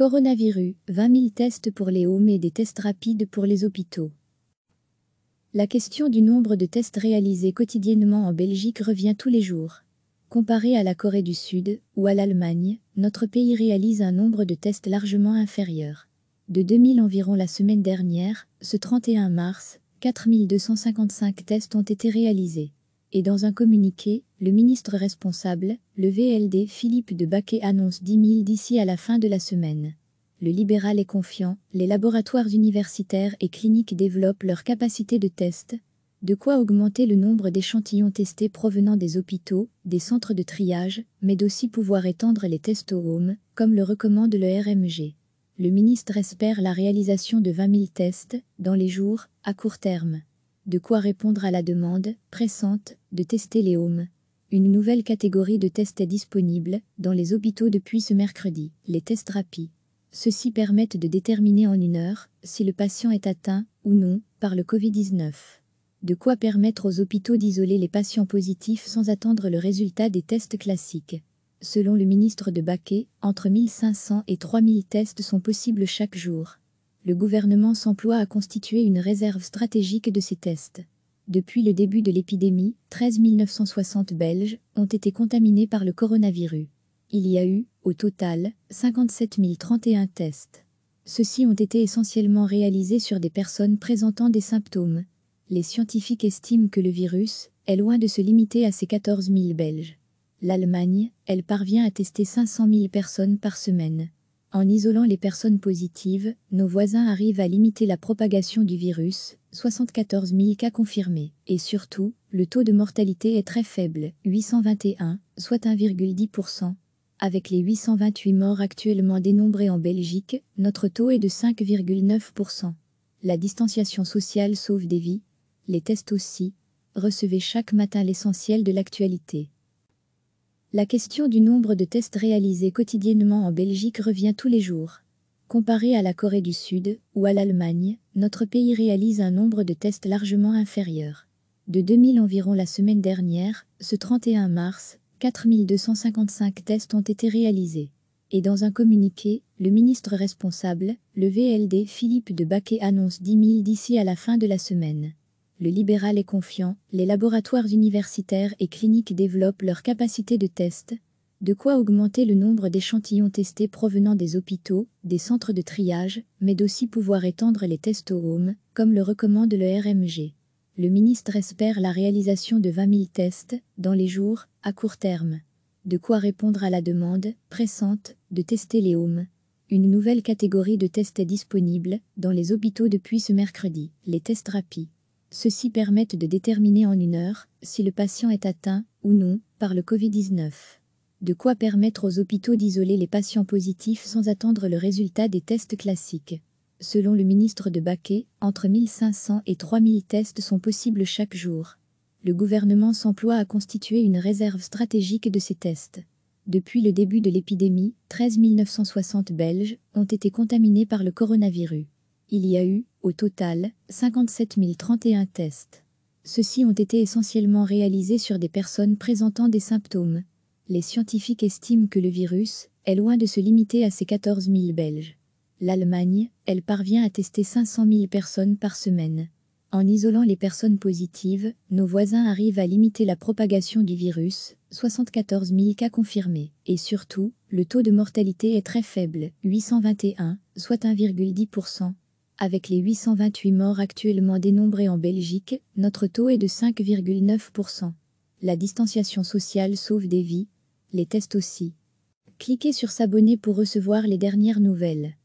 Coronavirus, 20 000 tests pour les homes et des tests rapides pour les hôpitaux. La question du nombre de tests réalisés quotidiennement en Belgique revient tous les jours. Comparé à la Corée du Sud ou à l'Allemagne, notre pays réalise un nombre de tests largement inférieur. De 2000 environ la semaine dernière, ce 31 mars, 4255 tests ont été réalisés et dans un communiqué, le ministre responsable, le VLD Philippe de Baquet annonce 10 000 d'ici à la fin de la semaine. Le libéral est confiant, les laboratoires universitaires et cliniques développent leurs capacités de test, de quoi augmenter le nombre d'échantillons testés provenant des hôpitaux, des centres de triage, mais d'aussi pouvoir étendre les tests au home, comme le recommande le RMG. Le ministre espère la réalisation de 20 000 tests dans les jours à court terme de quoi répondre à la demande, pressante, de tester les homes. Une nouvelle catégorie de tests est disponible dans les hôpitaux depuis ce mercredi, les tests rapides. Ceux-ci permettent de déterminer en une heure si le patient est atteint ou non par le Covid-19. De quoi permettre aux hôpitaux d'isoler les patients positifs sans attendre le résultat des tests classiques. Selon le ministre de Baquet, entre 1500 et 3000 tests sont possibles chaque jour le gouvernement s'emploie à constituer une réserve stratégique de ces tests. Depuis le début de l'épidémie, 13 960 Belges ont été contaminés par le coronavirus. Il y a eu, au total, 57 031 tests. Ceux-ci ont été essentiellement réalisés sur des personnes présentant des symptômes. Les scientifiques estiment que le virus est loin de se limiter à ces 14 000 Belges. L'Allemagne, elle parvient à tester 500 000 personnes par semaine. En isolant les personnes positives, nos voisins arrivent à limiter la propagation du virus, 74 000 cas confirmés. Et surtout, le taux de mortalité est très faible, 821, soit 1,10%. Avec les 828 morts actuellement dénombrés en Belgique, notre taux est de 5,9%. La distanciation sociale sauve des vies, les tests aussi. Recevez chaque matin l'essentiel de l'actualité. La question du nombre de tests réalisés quotidiennement en Belgique revient tous les jours. Comparé à la Corée du Sud ou à l'Allemagne, notre pays réalise un nombre de tests largement inférieur. De 2000 environ la semaine dernière, ce 31 mars, 4255 tests ont été réalisés. Et dans un communiqué, le ministre responsable, le VLD Philippe de Baquet annonce 10 000 d'ici à la fin de la semaine le libéral est confiant, les laboratoires universitaires et cliniques développent leur capacité de test, de quoi augmenter le nombre d'échantillons testés provenant des hôpitaux, des centres de triage, mais d'aussi pouvoir étendre les tests au home, comme le recommande le RMG. Le ministre espère la réalisation de 20 000 tests dans les jours à court terme. De quoi répondre à la demande pressante de tester les homes. Une nouvelle catégorie de tests est disponible dans les hôpitaux depuis ce mercredi, les tests rapides. Ceux-ci permettent de déterminer en une heure si le patient est atteint ou non par le Covid-19. De quoi permettre aux hôpitaux d'isoler les patients positifs sans attendre le résultat des tests classiques. Selon le ministre de Baquet, entre 1500 et 3000 tests sont possibles chaque jour. Le gouvernement s'emploie à constituer une réserve stratégique de ces tests. Depuis le début de l'épidémie, 13 960 Belges ont été contaminés par le coronavirus il y a eu, au total, 57 031 tests. Ceux-ci ont été essentiellement réalisés sur des personnes présentant des symptômes. Les scientifiques estiment que le virus est loin de se limiter à ces 14 000 Belges. L'Allemagne, elle parvient à tester 500 000 personnes par semaine. En isolant les personnes positives, nos voisins arrivent à limiter la propagation du virus, 74 000 cas confirmés. Et surtout, le taux de mortalité est très faible, 821, soit 1,10%, avec les 828 morts actuellement dénombrés en Belgique, notre taux est de 5,9%. La distanciation sociale sauve des vies, les tests aussi. Cliquez sur s'abonner pour recevoir les dernières nouvelles.